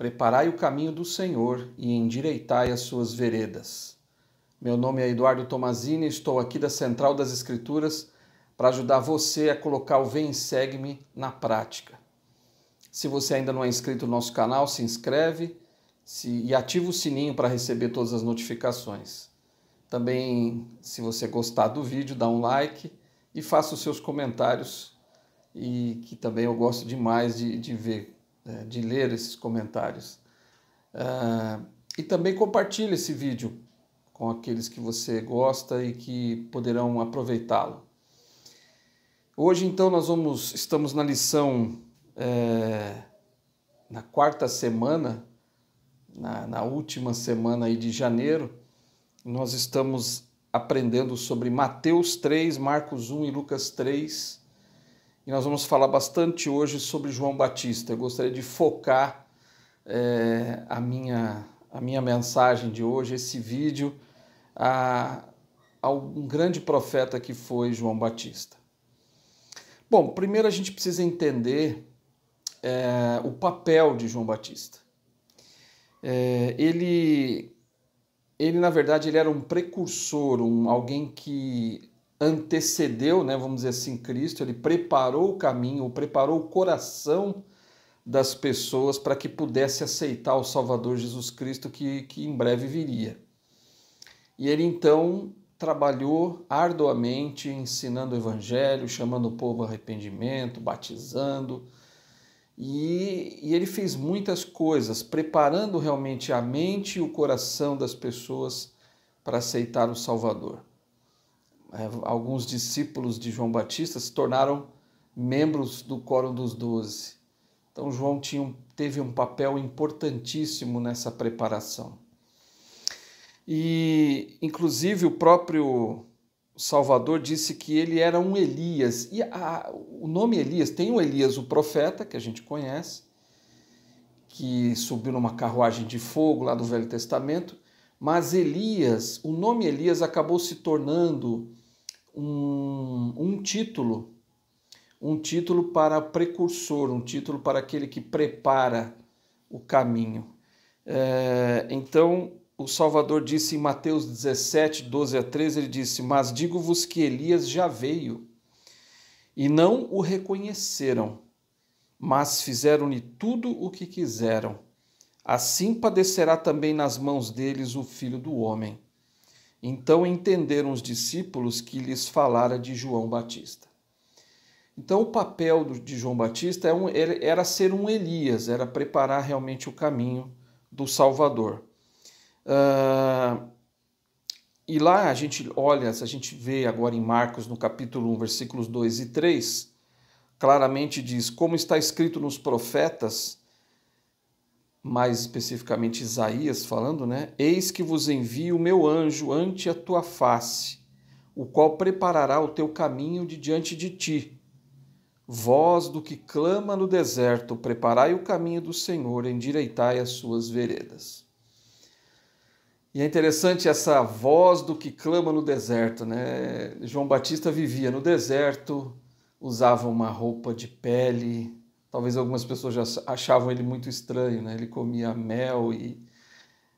Preparai o caminho do Senhor e endireitai as suas veredas. Meu nome é Eduardo Tomazini, estou aqui da Central das Escrituras para ajudar você a colocar o Vem Segue-me na prática. Se você ainda não é inscrito no nosso canal, se inscreve se... e ativa o sininho para receber todas as notificações. Também, se você gostar do vídeo, dá um like e faça os seus comentários, e que também eu gosto demais de, de ver né, de ler esses comentários. Uh, e também compartilhe esse vídeo com aqueles que você gosta e que poderão aproveitá-lo. Hoje, então, nós vamos, estamos na lição, é, na quarta semana, na, na última semana aí de janeiro, nós estamos aprendendo sobre Mateus 3, Marcos 1 e Lucas 3, nós vamos falar bastante hoje sobre João Batista. Eu gostaria de focar é, a, minha, a minha mensagem de hoje, esse vídeo, a, a um grande profeta que foi João Batista. Bom, primeiro a gente precisa entender é, o papel de João Batista. É, ele, ele, na verdade, ele era um precursor, um, alguém que antecedeu, né, vamos dizer assim, Cristo, ele preparou o caminho, preparou o coração das pessoas para que pudesse aceitar o Salvador Jesus Cristo que, que em breve viria. E ele então trabalhou arduamente ensinando o evangelho, chamando o povo ao arrependimento, batizando. E, e ele fez muitas coisas, preparando realmente a mente e o coração das pessoas para aceitar o Salvador. É, alguns discípulos de João Batista se tornaram membros do coro dos doze. Então João tinha, teve um papel importantíssimo nessa preparação. E inclusive o próprio Salvador disse que ele era um Elias. E a, o nome Elias tem o Elias, o profeta, que a gente conhece, que subiu numa carruagem de fogo lá do Velho Testamento, mas Elias, o nome Elias acabou se tornando um, um título, um título para precursor, um título para aquele que prepara o caminho. É, então, o Salvador disse em Mateus 17, 12 a 13, ele disse: Mas digo-vos que Elias já veio, e não o reconheceram, mas fizeram-lhe tudo o que quiseram. Assim padecerá também nas mãos deles o filho do homem. Então entenderam os discípulos que lhes falara de João Batista. Então o papel de João Batista é era ser um Elias, era preparar realmente o caminho do Salvador. Uh, e lá a gente olha, a gente vê agora em Marcos, no capítulo 1, versículos 2 e 3, claramente diz: Como está escrito nos profetas, mais especificamente Isaías falando, né? Eis que vos envio o meu anjo ante a tua face, o qual preparará o teu caminho de diante de ti. Voz do que clama no deserto, preparai o caminho do Senhor, endireitai as suas veredas. E é interessante essa voz do que clama no deserto, né? João Batista vivia no deserto, usava uma roupa de pele, talvez algumas pessoas já achavam ele muito estranho, né? Ele comia mel e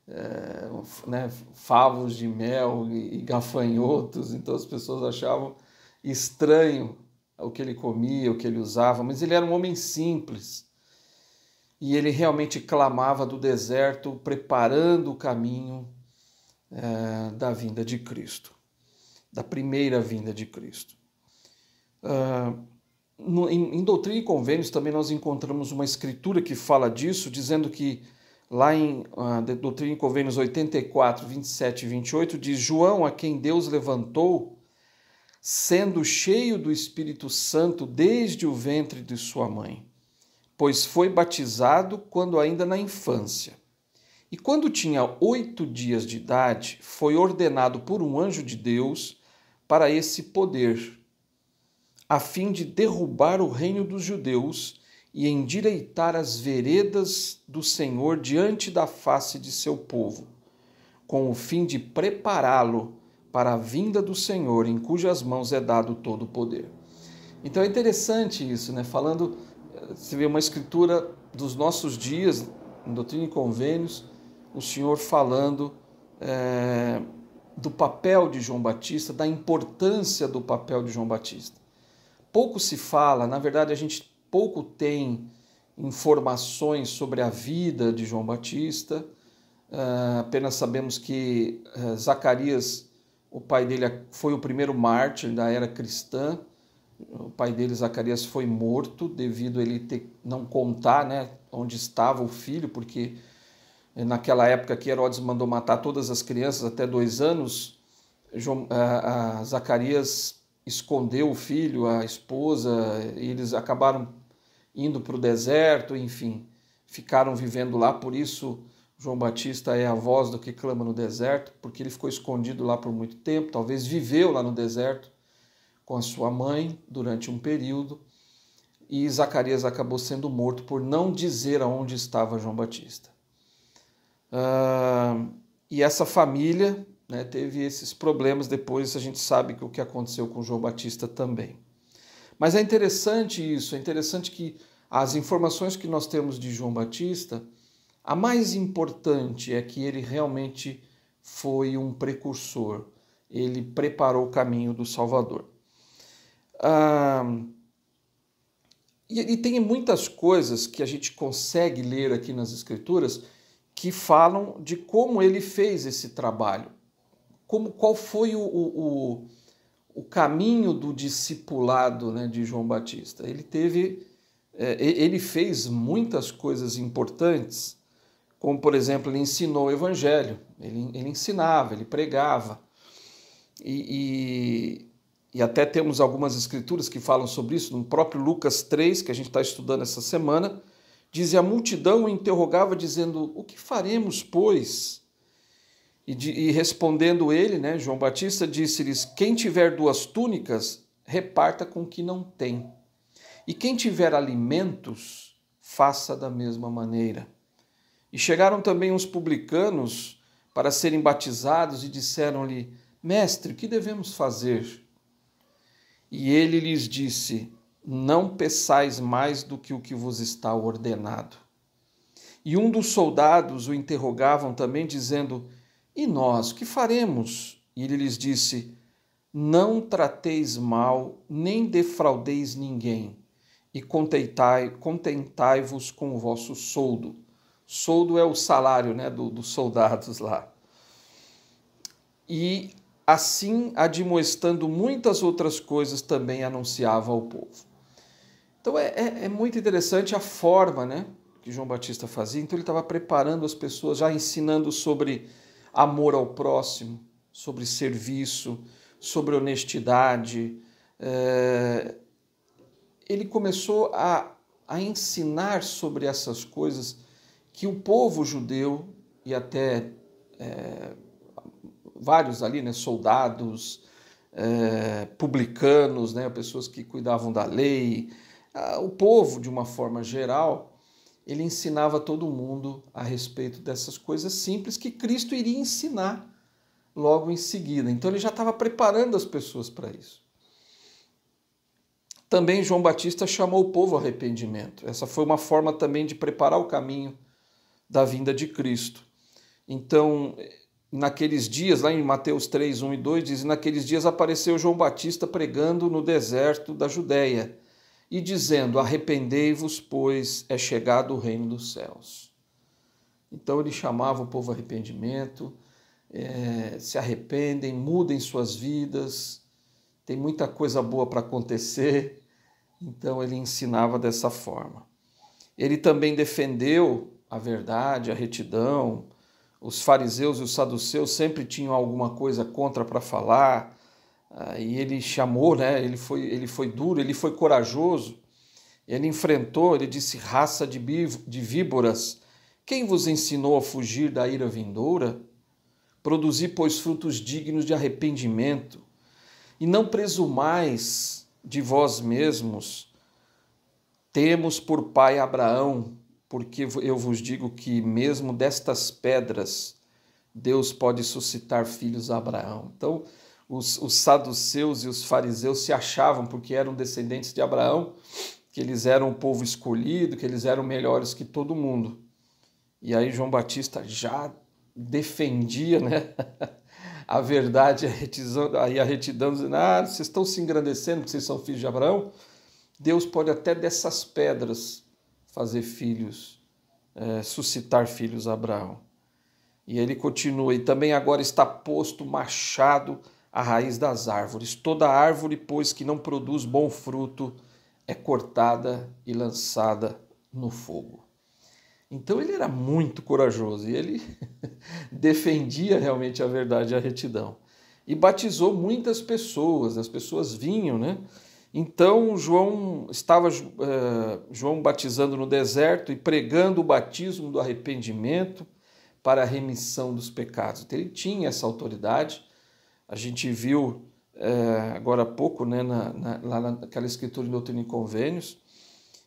é, né, favos de mel e, e gafanhotos, então as pessoas achavam estranho o que ele comia, o que ele usava, mas ele era um homem simples. E ele realmente clamava do deserto, preparando o caminho é, da vinda de Cristo, da primeira vinda de Cristo. Uh, no, em, em, Doutrina e Convênios também nós encontramos uma escritura que fala disso, dizendo que lá em ah, Doutrina e Convênios 84, 27 e 28, diz: João, a quem Deus levantou, sendo cheio do Espírito Santo desde o ventre de sua mãe, pois foi batizado quando ainda na infância. E quando tinha oito dias de idade, foi ordenado por um anjo de Deus para esse poder a fim de derrubar o reino dos judeus e endireitar as veredas do Senhor diante da face de seu povo, com o fim de prepará-lo para a vinda do Senhor, em cujas mãos é dado todo o poder. Então é interessante isso, né? Falando, você vê uma escritura dos nossos dias, em Doutrina e Convênios, o Senhor falando é, do papel de João Batista, da importância do papel de João Batista pouco se fala, na verdade, a gente pouco tem informações sobre a vida de João Batista. Uh, apenas sabemos que uh, Zacarias, o pai dele, foi o primeiro mártir da era cristã. O pai dele, Zacarias, foi morto devido a ele ter, não contar né, onde estava o filho, porque eh, naquela época que Herodes mandou matar todas as crianças até dois anos, João, uh, Zacarias escondeu o filho, a esposa, eles acabaram indo para o deserto, enfim, ficaram vivendo lá, por isso João Batista é a voz do que clama no deserto, porque ele ficou escondido lá por muito tempo, talvez viveu lá no deserto com a sua mãe durante um período, e Zacarias acabou sendo morto por não dizer aonde estava João Batista. Uh, e essa família né, teve esses problemas depois, a gente sabe que o que aconteceu com João Batista também. Mas é interessante isso, é interessante que as informações que nós temos de João Batista, a mais importante é que ele realmente foi um precursor, ele preparou o caminho do Salvador. Ah, e, e tem muitas coisas que a gente consegue ler aqui nas Escrituras que falam de como ele fez esse trabalho como qual foi o, o, o caminho do discipulado né, de João Batista. Ele teve, é, ele fez muitas coisas importantes, como por exemplo, ele ensinou o evangelho, ele, ele ensinava, ele pregava. E, e, e, até temos algumas escrituras que falam sobre isso, no próprio Lucas 3, que a gente está estudando essa semana, dizia a multidão o interrogava, dizendo: O que faremos, pois? E, de, e respondendo ele, né, João Batista disse-lhes: Quem tiver duas túnicas, reparta com o que não tem. E quem tiver alimentos, faça da mesma maneira. E chegaram também uns publicanos para serem batizados e disseram-lhe: Mestre, o que devemos fazer? E ele lhes disse: Não peçais mais do que o que vos está ordenado. E um dos soldados o interrogavam também, dizendo: e nós, que faremos? E ele lhes disse: Não trateis mal, nem defraudeis ninguém, e contentai-vos com o vosso soldo. Soldo é o salário né, do, dos soldados lá. E assim, admoestando muitas outras coisas, também anunciava ao povo. Então é, é, é muito interessante a forma né, que João Batista fazia. Então ele estava preparando as pessoas, já ensinando sobre amor ao próximo, sobre serviço, sobre honestidade. É, ele começou a, a ensinar sobre essas coisas que o povo judeu e até é, vários ali, né, soldados, é, publicanos, né, pessoas que cuidavam da lei, ah, o povo de uma forma geral ele ensinava todo mundo a respeito dessas coisas simples que Cristo iria ensinar logo em seguida. Então ele já estava preparando as pessoas para isso. Também João Batista chamou o povo ao arrependimento. Essa foi uma forma também de preparar o caminho da vinda de Cristo. Então, naqueles dias, lá em Mateus 3, 1 e 2, diz: Naqueles dias apareceu João Batista pregando no deserto da Judéia e dizendo: Arrependei-vos, pois é chegado o reino dos céus. Então ele chamava o povo arrependimento, é, se arrependem, mudem suas vidas, tem muita coisa boa para acontecer. Então ele ensinava dessa forma. Ele também defendeu a verdade, a retidão. Os fariseus e os saduceus sempre tinham alguma coisa contra para falar, Aí ele chamou, né? ele, foi, ele foi duro, ele foi corajoso, ele enfrentou, ele disse: raça de, de víboras, quem vos ensinou a fugir da ira vindoura? Produzi, pois, frutos dignos de arrependimento, e não presumais de vós mesmos. Temos por pai Abraão, porque eu vos digo que, mesmo destas pedras, Deus pode suscitar filhos a Abraão. Então, os, os saduceus e os fariseus se achavam porque eram descendentes de Abraão, que eles eram o povo escolhido, que eles eram melhores que todo mundo. E aí João Batista já defendia né, a verdade e a retidão, dizendo: ah, vocês estão se engrandecendo porque vocês são filhos de Abraão. Deus pode até dessas pedras fazer filhos, é, suscitar filhos a Abraão. E ele continua: e também agora está posto o machado a raiz das árvores. Toda árvore, pois, que não produz bom fruto, é cortada e lançada no fogo. Então ele era muito corajoso e ele defendia realmente a verdade e a retidão. E batizou muitas pessoas, as pessoas vinham, né? Então João estava uh, João batizando no deserto e pregando o batismo do arrependimento para a remissão dos pecados. Então, ele tinha essa autoridade a gente viu é, agora há pouco, né, na, na, lá naquela escritura em Doutrina e Convênios,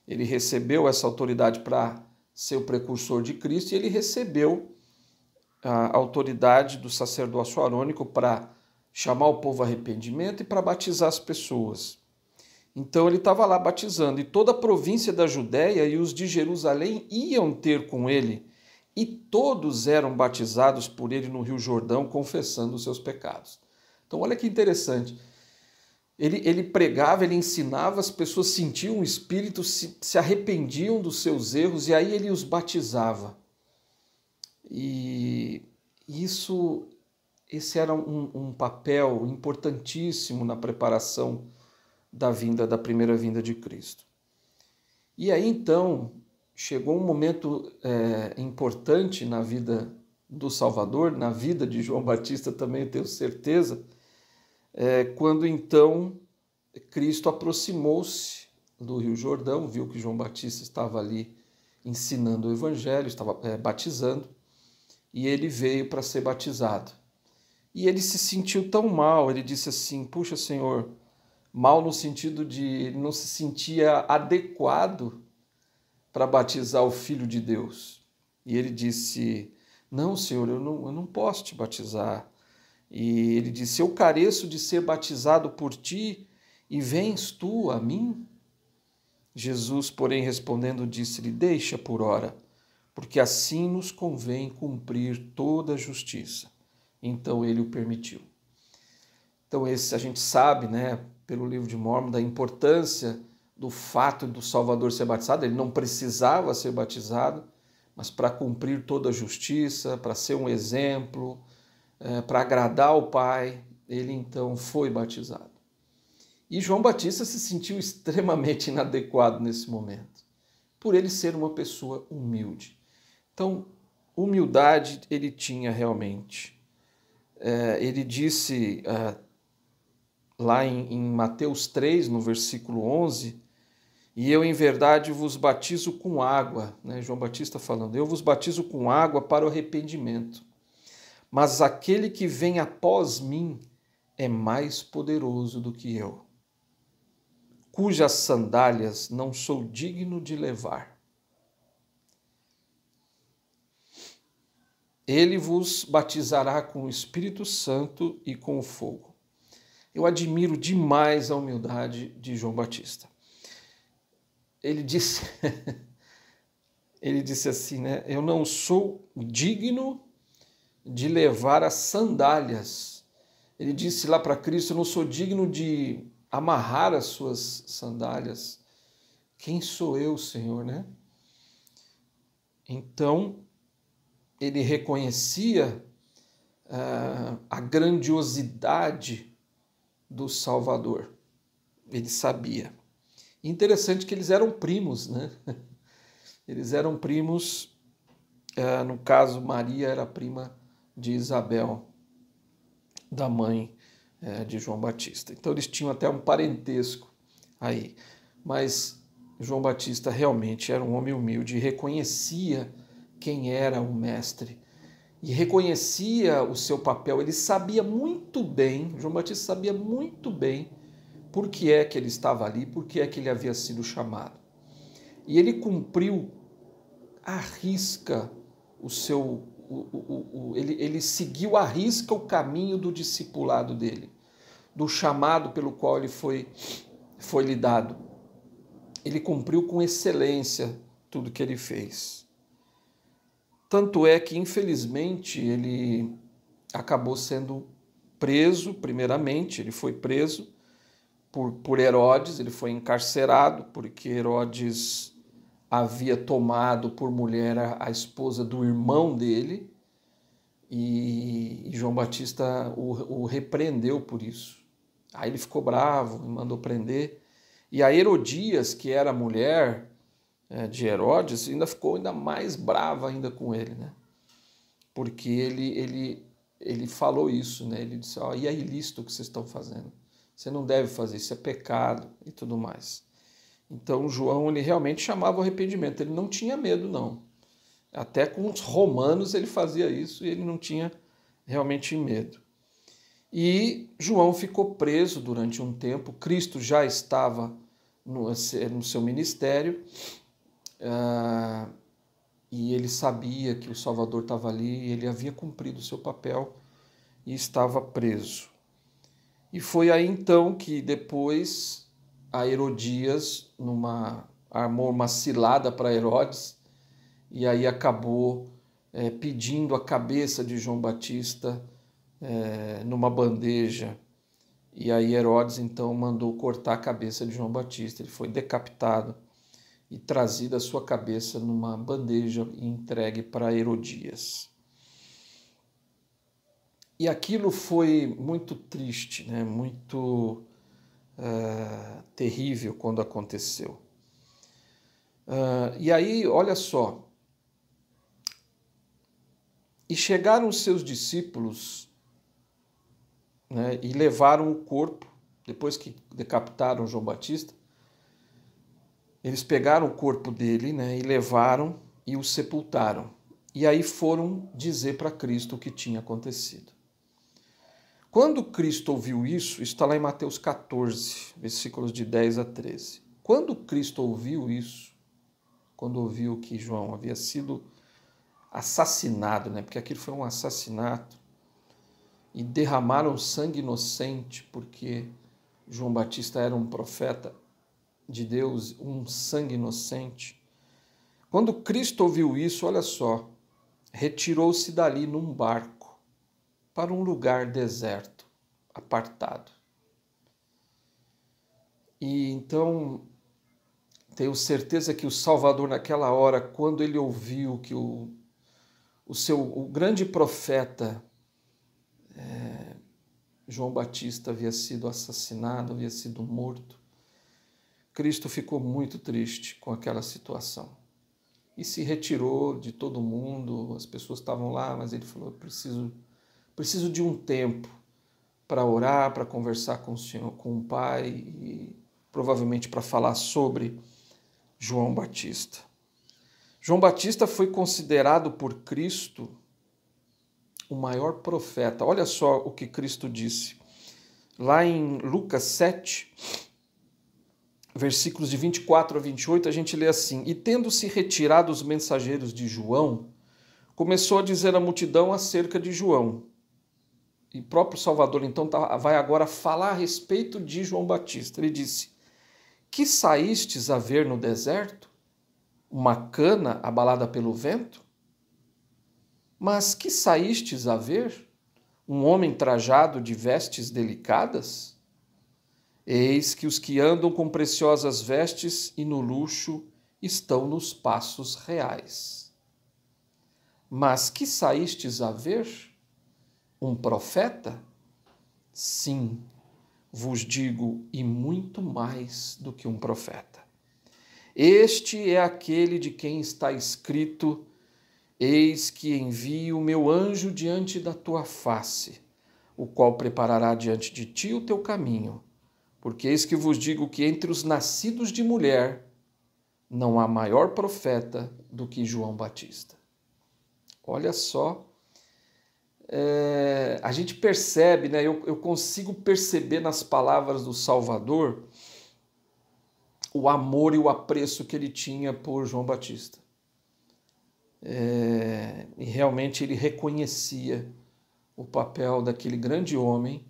ele recebeu essa autoridade para ser o precursor de Cristo e ele recebeu a autoridade do sacerdócio arônico para chamar o povo a arrependimento e para batizar as pessoas. Então ele estava lá batizando, e toda a província da Judéia e os de Jerusalém iam ter com ele, e todos eram batizados por ele no Rio Jordão, confessando os seus pecados. Então, olha que interessante. Ele, ele pregava, ele ensinava, as pessoas sentiam o Espírito, se, se arrependiam dos seus erros e aí ele os batizava. E isso, esse era um, um papel importantíssimo na preparação da vinda, da primeira vinda de Cristo. E aí então chegou um momento é, importante na vida do Salvador, na vida de João Batista também, eu tenho certeza, é, quando então Cristo aproximou-se do Rio Jordão, viu que João Batista estava ali ensinando o Evangelho, estava é, batizando, e ele veio para ser batizado. E ele se sentiu tão mal, ele disse assim: Puxa, Senhor, mal no sentido de não se sentia adequado para batizar o Filho de Deus. E ele disse: Não, Senhor, eu não, eu não posso te batizar e ele disse: Eu careço de ser batizado por ti, e vens tu a mim? Jesus, porém, respondendo, disse-lhe: Deixa por ora, porque assim nos convém cumprir toda a justiça. Então ele o permitiu. Então, esse a gente sabe, né, pelo livro de Mormon, da importância do fato do Salvador ser batizado. Ele não precisava ser batizado, mas para cumprir toda a justiça, para ser um exemplo, é, para agradar o Pai, ele então foi batizado. E João Batista se sentiu extremamente inadequado nesse momento, por ele ser uma pessoa humilde. Então, humildade ele tinha realmente. É, ele disse é, lá em, em Mateus 3, no versículo 11. E eu, em verdade, vos batizo com água, né? João Batista falando, eu vos batizo com água para o arrependimento mas aquele que vem após mim é mais poderoso do que eu, cujas sandálias não sou digno de levar. Ele vos batizará com o Espírito Santo e com o fogo. Eu admiro demais a humildade de João Batista. Ele disse, ele disse assim, né? Eu não sou digno de levar as sandálias. Ele disse lá para Cristo: Eu não sou digno de amarrar as suas sandálias. Quem sou eu, Senhor, né? Então, ele reconhecia ah, a grandiosidade do Salvador. Ele sabia. Interessante que eles eram primos, né? Eles eram primos. Ah, no caso, Maria era prima de Isabel, da mãe é, de João Batista. Então eles tinham até um parentesco aí. Mas João Batista realmente era um homem humilde e reconhecia quem era o mestre e reconhecia o seu papel. Ele sabia muito bem, João Batista sabia muito bem por que é que ele estava ali, por que é que ele havia sido chamado. E ele cumpriu à risca o seu o, o, ele, ele seguiu à risca o caminho do discipulado dele, do chamado pelo qual ele foi, foi lhe dado. Ele cumpriu com excelência tudo que ele fez. Tanto é que, infelizmente, ele acabou sendo preso, primeiramente, ele foi preso por, por Herodes, ele foi encarcerado, porque Herodes havia tomado por mulher a, a esposa do irmão dele e, e João Batista o, o repreendeu por isso. Aí ele ficou bravo, e mandou prender. E a Herodias, que era mulher é, de Herodes, ainda ficou ainda mais brava ainda com ele, né? Porque ele, ele, ele falou isso, né? Ele disse, ó, oh, e é ilícito o que vocês estão fazendo. Você não deve fazer, isso é pecado e tudo mais. Então João ele realmente chamava o arrependimento, ele não tinha medo não. Até com os romanos ele fazia isso e ele não tinha realmente medo. E João ficou preso durante um tempo, Cristo já estava no, no seu ministério uh, e ele sabia que o Salvador estava ali, ele havia cumprido o seu papel e estava preso. E foi aí então que depois a Herodias, numa, armou uma cilada para Herodes, e aí acabou é, pedindo a cabeça de João Batista é, numa bandeja. E aí Herodes então mandou cortar a cabeça de João Batista. Ele foi decapitado e trazido a sua cabeça numa bandeja e entregue para Herodias. E aquilo foi muito triste, né? muito eh, terrível quando aconteceu. Uh, e aí, olha só. E chegaram os seus discípulos né, e levaram o corpo, depois que decapitaram João Batista, eles pegaram o corpo dele né, e levaram e o sepultaram. E aí foram dizer para Cristo o que tinha acontecido. Quando Cristo ouviu isso, está lá em Mateus 14, versículos de 10 a 13. Quando Cristo ouviu isso, quando ouviu que João havia sido assassinado, né? Porque aquilo foi um assassinato e derramaram sangue inocente, porque João Batista era um profeta de Deus, um sangue inocente. Quando Cristo ouviu isso, olha só, retirou-se dali num barco para um lugar deserto, apartado. E então tenho certeza que o Salvador, naquela hora, quando ele ouviu que o, o seu o grande profeta é, João Batista havia sido assassinado, havia sido morto, Cristo ficou muito triste com aquela situação e se retirou de todo mundo. As pessoas estavam lá, mas ele falou: Eu preciso preciso de um tempo para orar, para conversar com o Senhor, com o Pai e provavelmente para falar sobre João Batista. João Batista foi considerado por Cristo o maior profeta. Olha só o que Cristo disse. Lá em Lucas 7, versículos de 24 a 28, a gente lê assim: E tendo-se retirado os mensageiros de João, começou a dizer à multidão acerca de João e próprio Salvador então tá, vai agora falar a respeito de João Batista. Ele disse: Que saístes a ver no deserto? Uma cana abalada pelo vento? Mas que saístes a ver? Um homem trajado de vestes delicadas? Eis que os que andam com preciosas vestes e no luxo estão nos passos reais. Mas que saístes a ver? um profeta? Sim, vos digo, e muito mais do que um profeta. Este é aquele de quem está escrito: Eis que envio o meu anjo diante da tua face, o qual preparará diante de ti o teu caminho. Porque eis que vos digo que entre os nascidos de mulher não há maior profeta do que João Batista. Olha só é, a gente percebe, né? Eu, eu consigo perceber nas palavras do Salvador o amor e o apreço que ele tinha por João Batista. É, e realmente ele reconhecia o papel daquele grande homem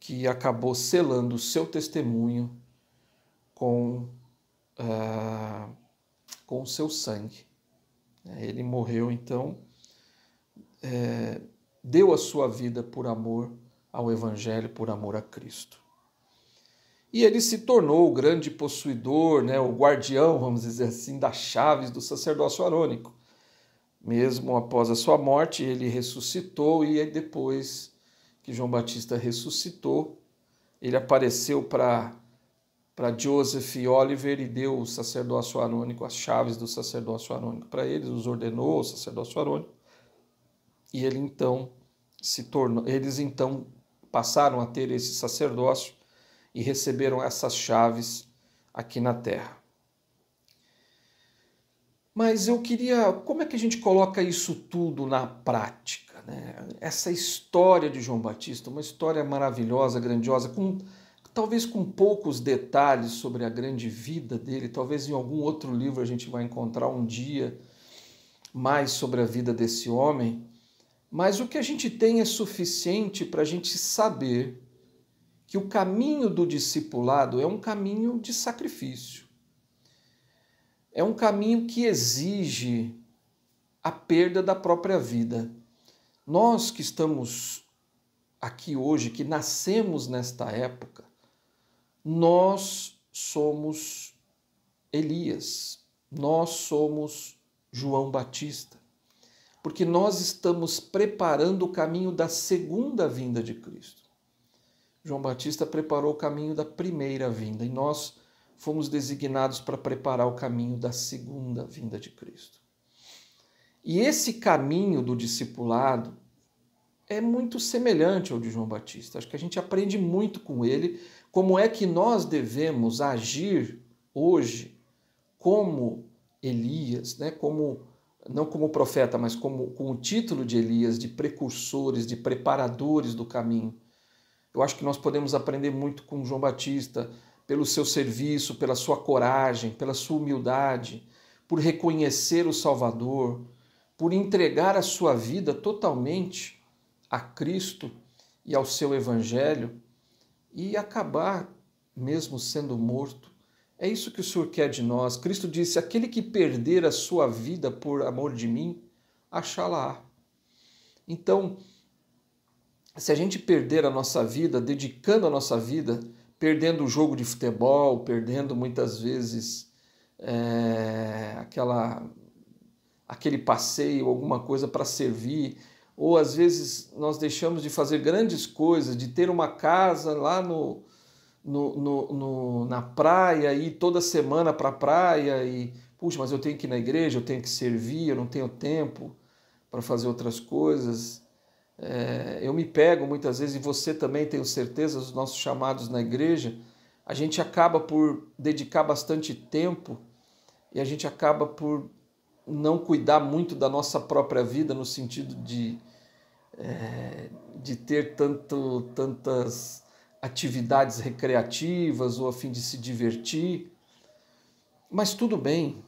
que acabou selando o seu testemunho com, é, com o seu sangue. É, ele morreu, então, é, deu a sua vida por amor ao Evangelho, por amor a Cristo. E ele se tornou o grande possuidor, né, o guardião, vamos dizer assim, das chaves do sacerdócio arônico. Mesmo após a sua morte, ele ressuscitou e depois que João Batista ressuscitou, ele apareceu para para Joseph Oliver e deu o sacerdócio arônico, as chaves do sacerdócio arônico para eles, os ordenou o sacerdócio arônico e ele então se tornou, eles então passaram a ter esse sacerdócio e receberam essas chaves aqui na terra. Mas eu queria, como é que a gente coloca isso tudo na prática? Né? Essa história de João Batista, uma história maravilhosa, grandiosa, com talvez com poucos detalhes sobre a grande vida dele, talvez em algum outro livro a gente vai encontrar um dia mais sobre a vida desse homem, mas o que a gente tem é suficiente para a gente saber que o caminho do discipulado é um caminho de sacrifício. É um caminho que exige a perda da própria vida. Nós que estamos aqui hoje, que nascemos nesta época, nós somos Elias, nós somos João Batista porque nós estamos preparando o caminho da segunda vinda de Cristo. João Batista preparou o caminho da primeira vinda e nós fomos designados para preparar o caminho da segunda vinda de Cristo. E esse caminho do discipulado é muito semelhante ao de João Batista. Acho que a gente aprende muito com ele como é que nós devemos agir hoje como Elias, né? como não como profeta, mas como com o título de Elias, de precursores, de preparadores do caminho. Eu acho que nós podemos aprender muito com João Batista pelo seu serviço, pela sua coragem, pela sua humildade, por reconhecer o Salvador, por entregar a sua vida totalmente a Cristo e ao seu evangelho e acabar mesmo sendo morto é isso que o Senhor quer de nós. Cristo disse: aquele que perder a sua vida por amor de mim, achá-la. Então, se a gente perder a nossa vida, dedicando a nossa vida, perdendo o jogo de futebol, perdendo muitas vezes é, aquela, aquele passeio, alguma coisa para servir, ou às vezes nós deixamos de fazer grandes coisas, de ter uma casa lá no, no, no, no, na praia, ir toda semana para a praia e, puxa, mas eu tenho que ir na igreja, eu tenho que servir, eu não tenho tempo para fazer outras coisas. É, eu me pego muitas vezes, e você também, tenho certeza, os nossos chamados na igreja, a gente acaba por dedicar bastante tempo e a gente acaba por não cuidar muito da nossa própria vida no sentido de, é, de ter tanto, tantas atividades recreativas ou a fim de se divertir. Mas tudo bem,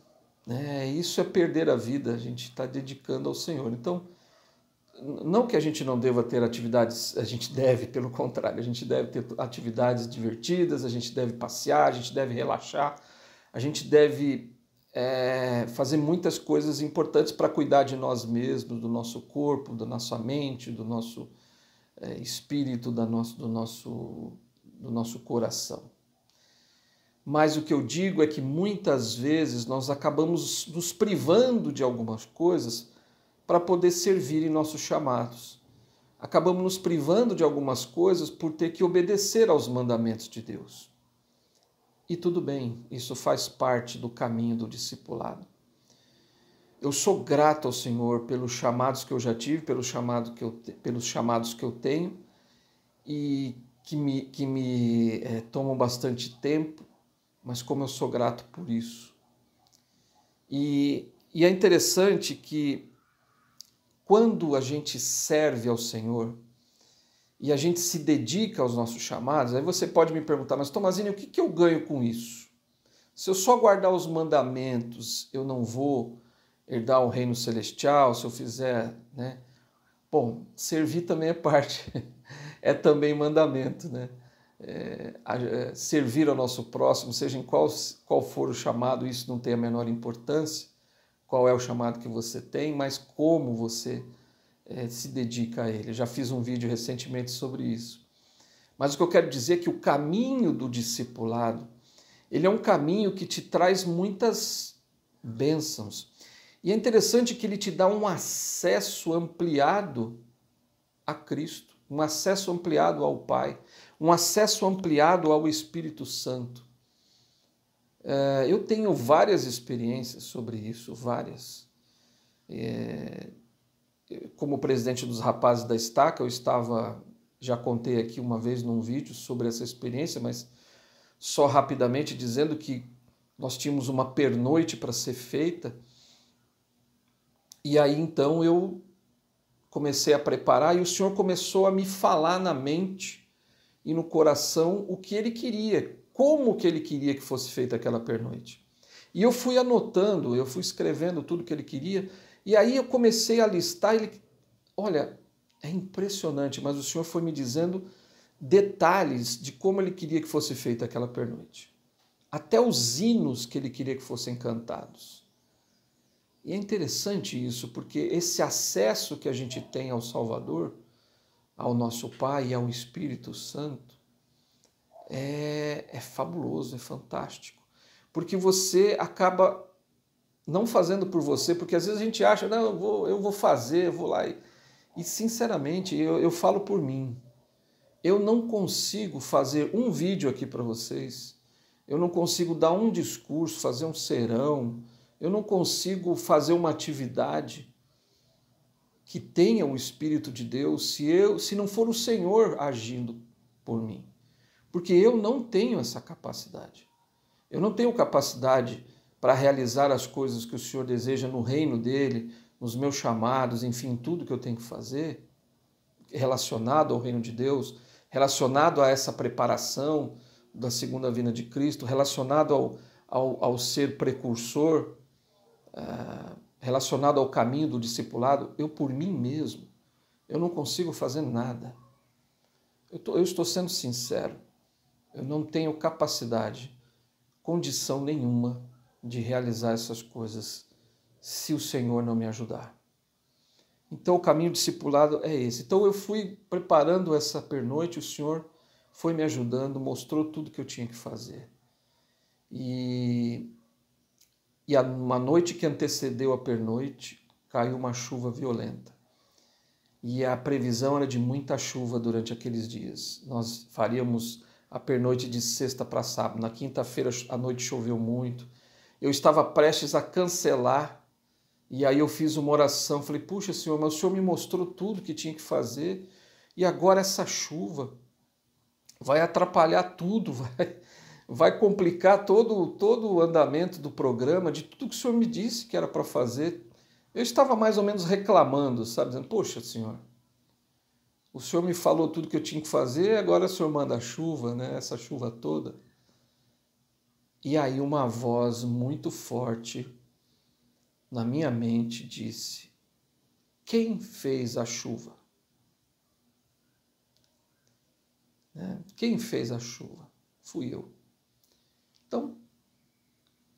né? isso é perder a vida, a gente está dedicando ao Senhor. Então, não que a gente não deva ter atividades, a gente deve, pelo contrário, a gente deve ter atividades divertidas, a gente deve passear, a gente deve relaxar, a gente deve é, fazer muitas coisas importantes para cuidar de nós mesmos, do nosso corpo, da nossa mente, do nosso é, espírito da nosso, do, nosso, do nosso coração. Mas o que eu digo é que muitas vezes nós acabamos nos privando de algumas coisas para poder servir em nossos chamados. Acabamos nos privando de algumas coisas por ter que obedecer aos mandamentos de Deus. E tudo bem, isso faz parte do caminho do discipulado eu sou grato ao Senhor pelos chamados que eu já tive, pelo chamado que eu, pelos chamados que eu tenho e que me, que me é, tomam bastante tempo, mas como eu sou grato por isso. E, e é interessante que quando a gente serve ao Senhor e a gente se dedica aos nossos chamados, aí você pode me perguntar, mas Tomazinho, o que, que eu ganho com isso? Se eu só guardar os mandamentos, eu não vou herdar o reino celestial, se eu fizer, né? Bom, servir também é parte, é também mandamento, né? É, é, servir ao nosso próximo, seja em qual, qual for o chamado, isso não tem a menor importância, qual é o chamado que você tem, mas como você é, se dedica a ele. já fiz um vídeo recentemente sobre isso. Mas o que eu quero dizer é que o caminho do discipulado, ele é um caminho que te traz muitas bênçãos, e é interessante que ele te dá um acesso ampliado a Cristo, um acesso ampliado ao Pai, um acesso ampliado ao Espírito Santo. É, eu tenho várias experiências sobre isso, várias. É, como presidente dos Rapazes da Estaca, eu estava, já contei aqui uma vez num vídeo sobre essa experiência, mas só rapidamente dizendo que nós tínhamos uma pernoite para ser feita e aí então eu comecei a preparar e o Senhor começou a me falar na mente e no coração o que ele queria, como que ele queria que fosse feita aquela pernoite. E eu fui anotando, eu fui escrevendo tudo que ele queria, e aí eu comecei a listar. Ele, olha, é impressionante, mas o Senhor foi me dizendo detalhes de como ele queria que fosse feita aquela pernoite, até os hinos que ele queria que fossem cantados. E é interessante isso, porque esse acesso que a gente tem ao Salvador, ao nosso Pai e ao Espírito Santo, é, é fabuloso, é fantástico. Porque você acaba não fazendo por você, porque às vezes a gente acha, não, eu vou, eu vou fazer, eu vou lá. E, e sinceramente, eu, eu falo por mim. Eu não consigo fazer um vídeo aqui para vocês, eu não consigo dar um discurso, fazer um serão eu não consigo fazer uma atividade que tenha o espírito de Deus se eu, se não for o Senhor agindo por mim. Porque eu não tenho essa capacidade. Eu não tenho capacidade para realizar as coisas que o Senhor deseja no reino dele, nos meus chamados, enfim, tudo que eu tenho que fazer relacionado ao reino de Deus, relacionado a essa preparação da segunda vinda de Cristo, relacionado ao, ao, ao ser precursor, ah, relacionado ao caminho do discipulado, eu por mim mesmo, eu não consigo fazer nada. Eu, tô, eu estou sendo sincero, eu não tenho capacidade, condição nenhuma de realizar essas coisas se o Senhor não me ajudar. Então o caminho discipulado é esse. Então eu fui preparando essa pernoite, o Senhor foi me ajudando, mostrou tudo que eu tinha que fazer. E e uma noite que antecedeu a pernoite, caiu uma chuva violenta. E a previsão era de muita chuva durante aqueles dias. Nós faríamos a pernoite de sexta para sábado. Na quinta-feira a noite choveu muito. Eu estava prestes a cancelar e aí eu fiz uma oração. Falei, puxa Senhor, mas o Senhor me mostrou tudo que tinha que fazer e agora essa chuva vai atrapalhar tudo, vai, vai complicar todo, todo o andamento do programa, de tudo que o senhor me disse que era para fazer. Eu estava mais ou menos reclamando, sabe? Dizendo, poxa, senhor, o senhor me falou tudo que eu tinha que fazer, agora o senhor manda a chuva, né? Essa chuva toda. E aí uma voz muito forte na minha mente disse: Quem fez a chuva? Né, Quem fez a chuva? Fui eu. Então,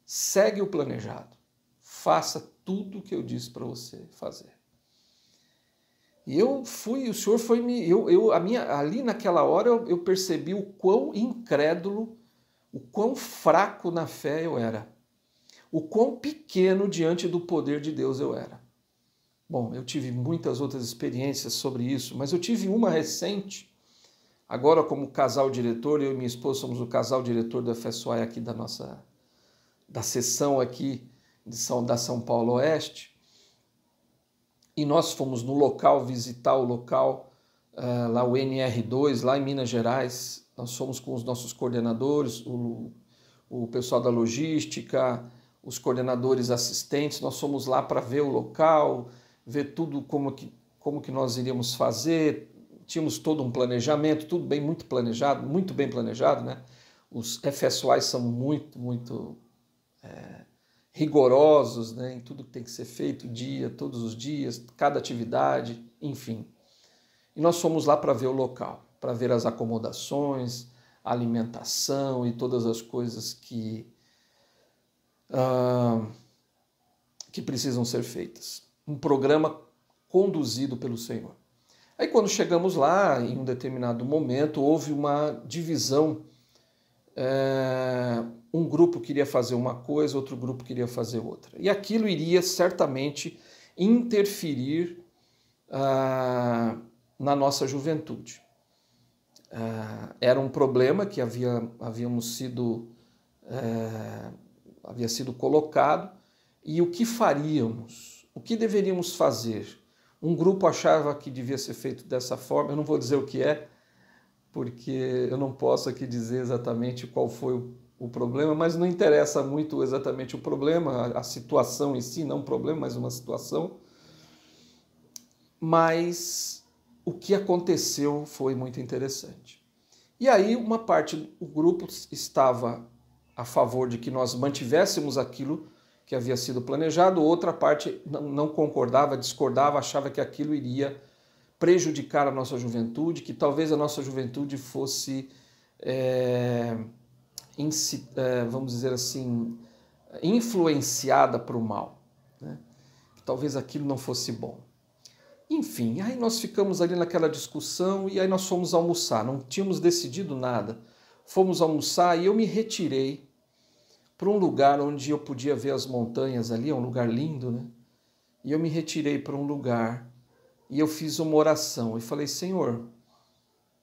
segue o planejado. Faça tudo o que eu disse para você fazer. E eu fui, o senhor foi me. Eu, eu, a minha, ali naquela hora eu, eu percebi o quão incrédulo, o quão fraco na fé eu era. O quão pequeno diante do poder de Deus eu era. Bom, eu tive muitas outras experiências sobre isso, mas eu tive uma recente Agora, como casal diretor, eu e minha esposa somos o casal diretor do FSOI aqui da nossa da sessão aqui de São, da São Paulo Oeste. E nós fomos no local visitar o local, uh, lá o NR2, lá em Minas Gerais. Nós fomos com os nossos coordenadores, o, o pessoal da logística, os coordenadores assistentes. Nós fomos lá para ver o local, ver tudo como que, como que nós iríamos fazer, tínhamos todo um planejamento, tudo bem, muito planejado, muito bem planejado, né? Os FSOIs são muito, muito é, rigorosos, né? Em tudo que tem que ser feito, dia, todos os dias, cada atividade, enfim. E nós fomos lá para ver o local, para ver as acomodações, alimentação e todas as coisas que uh, que precisam ser feitas. Um programa conduzido pelo Senhor. Aí, quando chegamos lá, em um determinado momento, houve uma divisão. É, um grupo queria fazer uma coisa, outro grupo queria fazer outra. E aquilo iria certamente interferir ah, na nossa juventude. Ah, era um problema que havia, havíamos sido, é, havia sido colocado e o que faríamos? O que deveríamos fazer? Um grupo achava que devia ser feito dessa forma, eu não vou dizer o que é, porque eu não posso aqui dizer exatamente qual foi o, o problema, mas não interessa muito exatamente o problema, a, a situação em si, não um problema, mas uma situação. Mas o que aconteceu foi muito interessante. E aí, uma parte, o grupo estava a favor de que nós mantivéssemos aquilo que havia sido planejado, outra parte não concordava, discordava, achava que aquilo iria prejudicar a nossa juventude, que talvez a nossa juventude fosse, é, é, vamos dizer assim, influenciada para o mal, né? que talvez aquilo não fosse bom. Enfim, aí nós ficamos ali naquela discussão e aí nós fomos almoçar, não tínhamos decidido nada. Fomos almoçar e eu me retirei para um lugar onde eu podia ver as montanhas ali, é um lugar lindo, né? E eu me retirei para um lugar e eu fiz uma oração e falei: Senhor,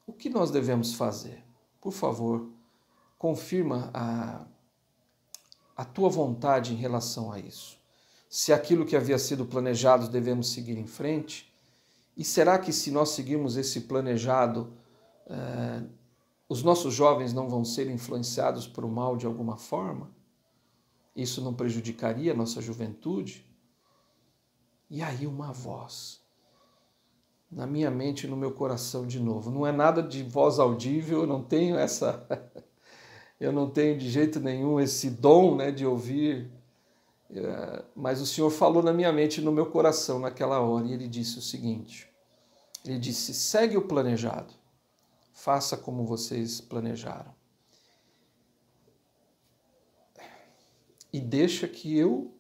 o que nós devemos fazer? Por favor, confirma a, a tua vontade em relação a isso. Se aquilo que havia sido planejado devemos seguir em frente? E será que se nós seguirmos esse planejado, eh, os nossos jovens não vão ser influenciados pelo mal de alguma forma? Isso não prejudicaria a nossa juventude? E aí uma voz na minha mente e no meu coração de novo. Não é nada de voz audível, eu não tenho essa eu não tenho de jeito nenhum esse dom, né, de ouvir. É, mas o Senhor falou na minha mente e no meu coração naquela hora e ele disse o seguinte: ele disse: "Segue o planejado. Faça como vocês planejaram." e deixa que eu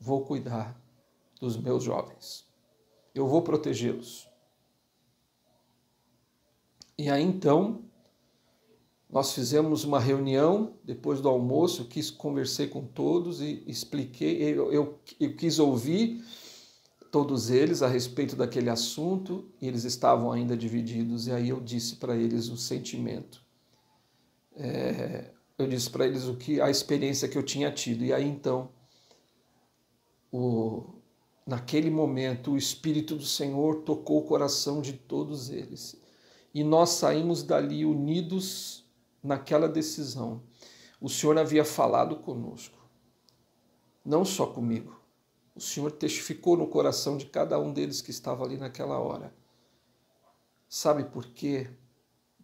vou cuidar dos meus jovens. Eu vou protegê-los. E aí então nós fizemos uma reunião depois do almoço, eu quis conversei com todos e expliquei, eu, eu, eu, quis ouvir todos eles a respeito daquele assunto e eles estavam ainda divididos. E aí eu disse para eles o sentimento é, eu disse para eles o que a experiência que eu tinha tido. E aí então, o, naquele momento, o Espírito do Senhor tocou o coração de todos eles. E nós saímos dali unidos naquela decisão. O Senhor havia falado conosco, não só comigo. O Senhor testificou no coração de cada um deles que estava ali naquela hora. Sabe por quê?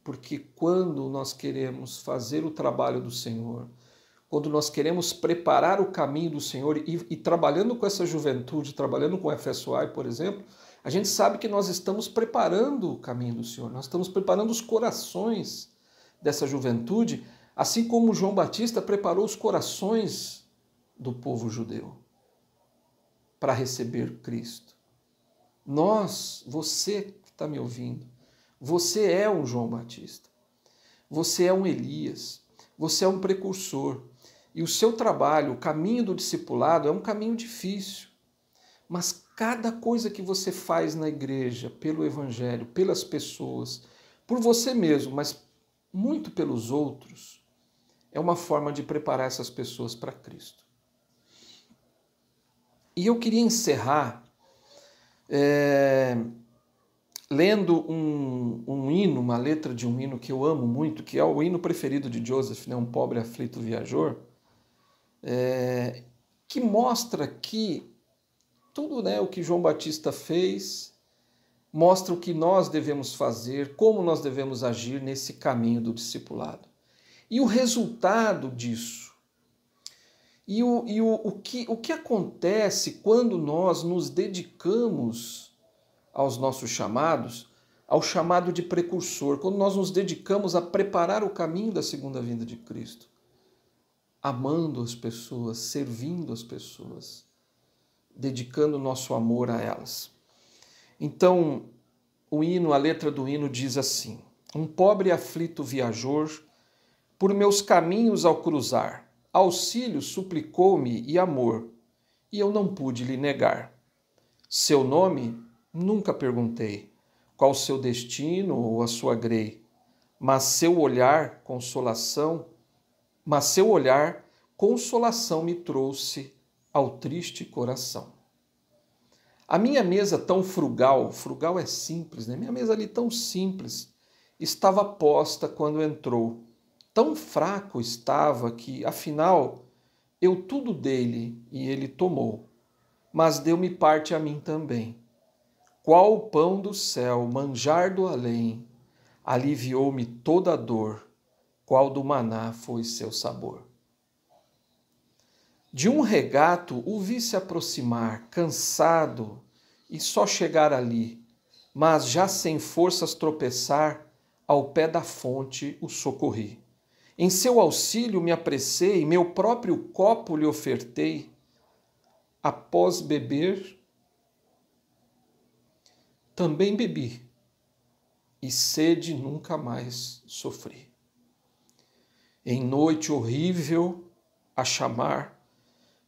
porque quando nós queremos fazer o trabalho do Senhor, quando nós queremos preparar o caminho do Senhor e, e trabalhando com essa juventude, trabalhando com o FSOI, por exemplo, a gente sabe que nós estamos preparando o caminho do Senhor, nós estamos preparando os corações dessa juventude, assim como João Batista preparou os corações do povo judeu para receber Cristo. Nós, você que está me ouvindo, você é um João Batista. Você é um Elias. Você é um precursor. E o seu trabalho, o caminho do discipulado, é um caminho difícil. Mas cada coisa que você faz na igreja, pelo Evangelho, pelas pessoas, por você mesmo, mas muito pelos outros, é uma forma de preparar essas pessoas para Cristo. E eu queria encerrar é, lendo um, um hino, uma letra de um hino que eu amo muito, que é o hino preferido de Joseph, né, um pobre aflito viajor, é, que mostra que tudo né, o que João Batista fez mostra o que nós devemos fazer, como nós devemos agir nesse caminho do discipulado. E o resultado disso, e o, e o, o, que, o que acontece quando nós nos dedicamos aos nossos chamados, ao chamado de precursor, quando nós nos dedicamos a preparar o caminho da segunda vinda de Cristo, amando as pessoas, servindo as pessoas, dedicando nosso amor a elas. Então, o hino, a letra do hino diz assim: Um pobre aflito viajor, por meus caminhos ao cruzar, auxílio suplicou-me e amor, e eu não pude lhe negar. Seu nome Nunca perguntei qual o seu destino ou a sua grei, mas seu olhar, consolação, mas seu olhar, consolação me trouxe ao triste coração. A minha mesa tão frugal, frugal é simples, né? Minha mesa ali tão simples, estava posta quando entrou. Tão fraco estava que, afinal, eu tudo dele e ele tomou, mas deu-me parte a mim também qual o pão do céu, manjar do além, aliviou-me toda a dor, qual do maná foi seu sabor. De um regato o vi se aproximar, cansado, e só chegar ali, mas já sem forças tropeçar, ao pé da fonte o socorri. Em seu auxílio me apressei, meu próprio copo lhe ofertei. Após beber, também bebi, e sede nunca mais sofri. Em noite horrível a chamar,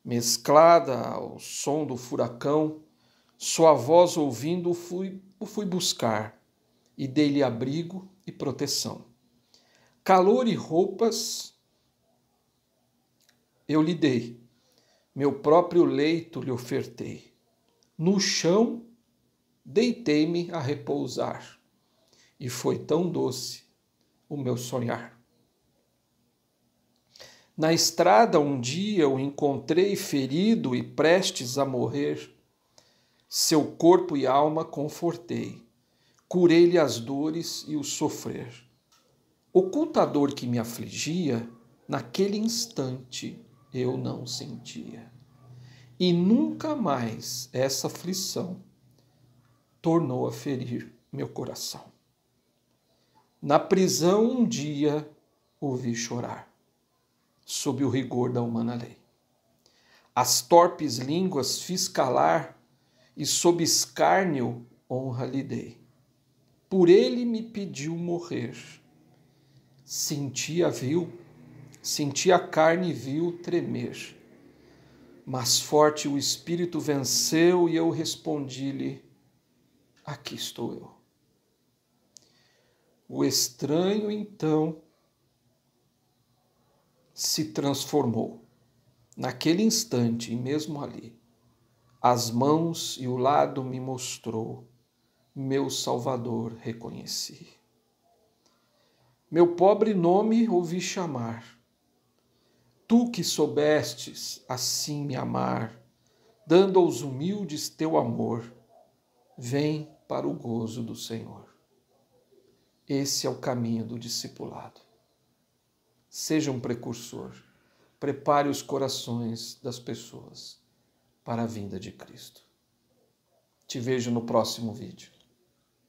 mesclada ao som do furacão, sua voz ouvindo fui, o fui buscar, e dei-lhe abrigo e proteção. Calor e roupas eu lhe dei, meu próprio leito lhe ofertei. No chão deitei-me a repousar, e foi tão doce o meu sonhar. Na estrada um dia o encontrei ferido e prestes a morrer. Seu corpo e alma confortei, curei-lhe as dores e o sofrer. Ocultador que me afligia, naquele instante eu não sentia. E nunca mais essa aflição tornou a ferir meu coração. Na prisão um dia ouvi chorar, sob o rigor da humana lei. As torpes línguas fiz calar e sob escárnio honra lhe dei. Por ele me pediu morrer. Sentia vil, sentia a carne vil tremer. Mas forte o espírito venceu e eu respondi-lhe: aqui estou eu. O estranho, então, se transformou. Naquele instante, e mesmo ali, as mãos e o lado me mostrou, meu Salvador reconheci. Meu pobre nome ouvi chamar. Tu que soubestes assim me amar, dando aos humildes teu amor, vem para o gozo do Senhor. Esse é o caminho do discipulado. Seja um precursor. Prepare os corações das pessoas para a vinda de Cristo. Te vejo no próximo vídeo.